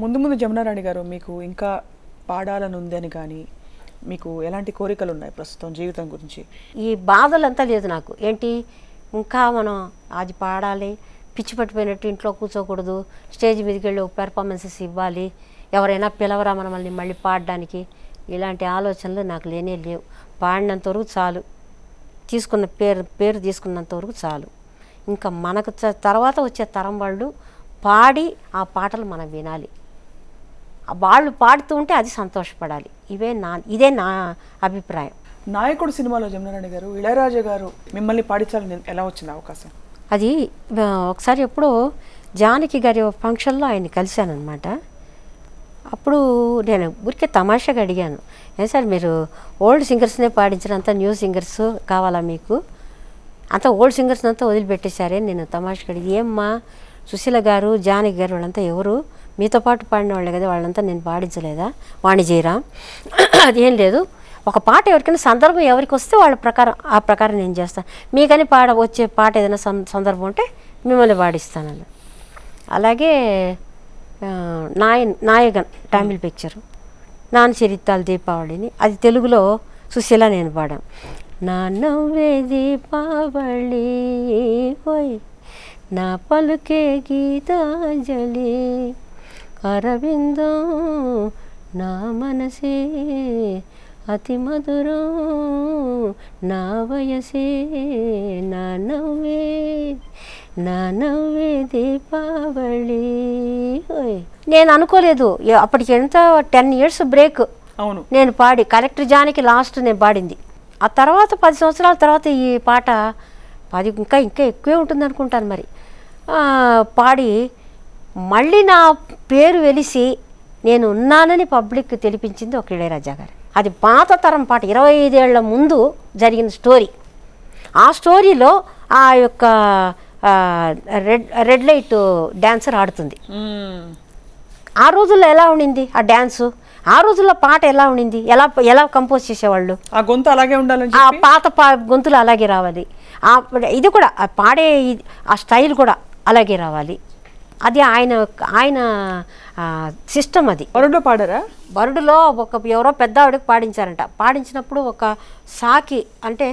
ముందు ముందు జమునారాణి గారు మీకు ఇంకా పాడాలని ఉందని కానీ మీకు ఎలాంటి కోరికలు ఉన్నాయి ప్రస్తుతం జీవితం గురించి ఈ బాధలంతా లేదు నాకు ఏంటి ఇంకా మనం అది పాడాలి పిచ్చి పట్టిపోయినట్టు ఇంట్లో కూర్చోకూడదు స్టేజ్ మీదకి వెళ్ళి పెర్ఫార్మెన్సెస్ ఇవ్వాలి ఎవరైనా పిలవరా మనల్ని మళ్ళీ పాడడానికి ఇలాంటి ఆలోచనలు నాకు లేనే లేవు పాడినంత వరకు చాలు తీసుకున్న పేరు పేరు తీసుకున్నంత వరకు చాలు ఇంకా మనకు తర్వాత వచ్చే తరం వాళ్ళు పాడి ఆ పాటలు మనం వినాలి వాళ్ళు పాడుతూ ఉంటే అది సంతోషపడాలి ఇవే నా ఇదే నా అభిప్రాయం నాయకుడు సినిమాలో జమునారాణి గారు ఇళయరాజా గారు మిమ్మల్ని పాడించాలని ఎలా వచ్చింది అవకాశం అది ఒకసారి ఎప్పుడు జానకి గారి ఫంక్షన్లో ఆయన్ని కలిశాను అనమాట అప్పుడు నేను ఊరికే తమాషాగా అడిగాను ఏ సార్ మీరు ఓల్డ్ సింగర్స్నే పాడించినంత న్యూ సింగర్స్ కావాలా మీకు అంత ఓల్డ్ సింగర్స్ అంతా వదిలిపెట్టేశారే నేను తమాషాగా అడిగి ఏమ్మా సుశీల గారు జానకి గారు వాళ్ళంతా ఎవరు మీతో పాటు పాడిన వాళ్ళే కదా వాళ్ళంతా నేను పాడించలేదా వాణిజీరా అదేం లేదు ఒక పాట ఎవరికైనా సందర్భం ఎవరికి వస్తే వాళ్ళ ప్రకారం ఆ ప్రకారం నేను చేస్తాను మీకని పాడ వచ్చే పాట ఏదైనా సందర్భం ఉంటే మిమ్మల్ని పాడిస్తానని అలాగే నాయ నాయగన్ టామిల్ పిక్చర్ నాన్న చరిత్రాలు దీపావళిని అది తెలుగులో సుశీల నేను పాడాను నా నవ్వే దీపావళి నా పలుకే గీతాంజలి అరవిందో నా మనసే అతి మధురం నా వయసే నా నవ్వే నా నవ్వే దీపావళి నేను అనుకోలేదు అప్పటికి ఎంత టెన్ ఇయర్స్ బ్రేక్ అవును నేను పాడి కలెక్టర్ జానికి లాస్ట్ నేను పాడింది ఆ తర్వాత పది సంవత్సరాల తర్వాత ఈ పాట పది ఇంకా ఇంకా ఎక్కువే ఉంటుంది అనుకుంటాను మరి పాడి మళ్ళీ నా పేరు వెలిసి నేను ఉన్నానని పబ్లిక్ తెలిపించింది ఒక ఇళయరాజా గారు అది పాత తరం పాట ఇరవై ఐదేళ్ల ముందు జరిగిన స్టోరీ ఆ స్టోరీలో ఆ యొక్క రెడ్ రెడ్ లైట్ డ్యాన్సర్ ఆడుతుంది ఆ రోజుల్లో ఎలా ఉండింది ఆ డ్యాన్సు ఆ రోజుల్లో పాట ఎలా ఉండింది ఎలా ఎలా కంపోజ్ చేసేవాళ్ళు ఆ గొంతు అలాగే ఉండాలి ఆ పాత పా గొంతులు అలాగే రావాలి ఇది కూడా పాడే ఆ స్టైల్ కూడా అలాగే రావాలి అది ఆయన ఆయన సిస్టమ్ అది బరుడు పాడరా బరుడులో ఒక ఎవరో పెద్ద ఆవిడకి పాడించారంట పాడించినప్పుడు ఒక సాకి అంటే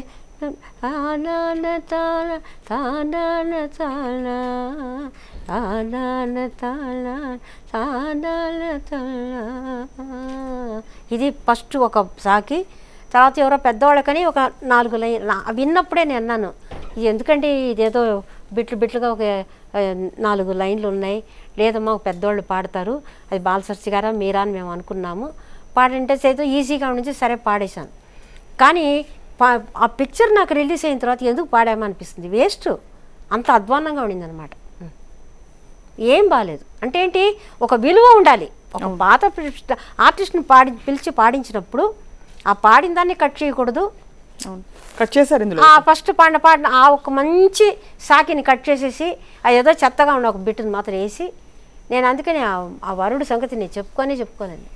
ఇది ఫస్ట్ ఒక సాకి తర్వాత ఎవరో పెద్దవాళ్ళకని ఒక నాలుగు లైన్ విన్నప్పుడే నేను అన్నాను ఇది ఎందుకంటే ఇదేదో బిట్లు బిట్లుగా ఒక నాలుగు లైన్లు ఉన్నాయి లేదమ్మా ఒక పెద్దవాళ్ళు పాడతారు అది బాలసర్చి గారా మీరా అని మేము అనుకున్నాము పాడంటే సైతం ఈజీగా ఉండి సరే పాడేశాను కానీ ఆ పిక్చర్ నాకు రిలీజ్ అయిన తర్వాత ఎందుకు పాడామనిపిస్తుంది వేస్ట్ అంత ఉండింది అనమాట ఏం బాగాలేదు అంటే ఏంటి ఒక విలువ ఉండాలి ఒక పాత ఆర్టిస్ట్ని పాడి పిలిచి పాడించినప్పుడు ఆ పాడిన దాన్ని కట్ చేయకూడదు కట్ చేశారు ఇందులో ఫస్ట్ పండ పాడిన ఆ ఒక మంచి సాకిని కట్ చేసేసి ఆ ఏదో చెత్తగా ఉన్న ఒక బిట్టును మాత్రం వేసి నేను అందుకని ఆ వరుడు సంగతి నేను చెప్పుకొని చెప్పుకోనండి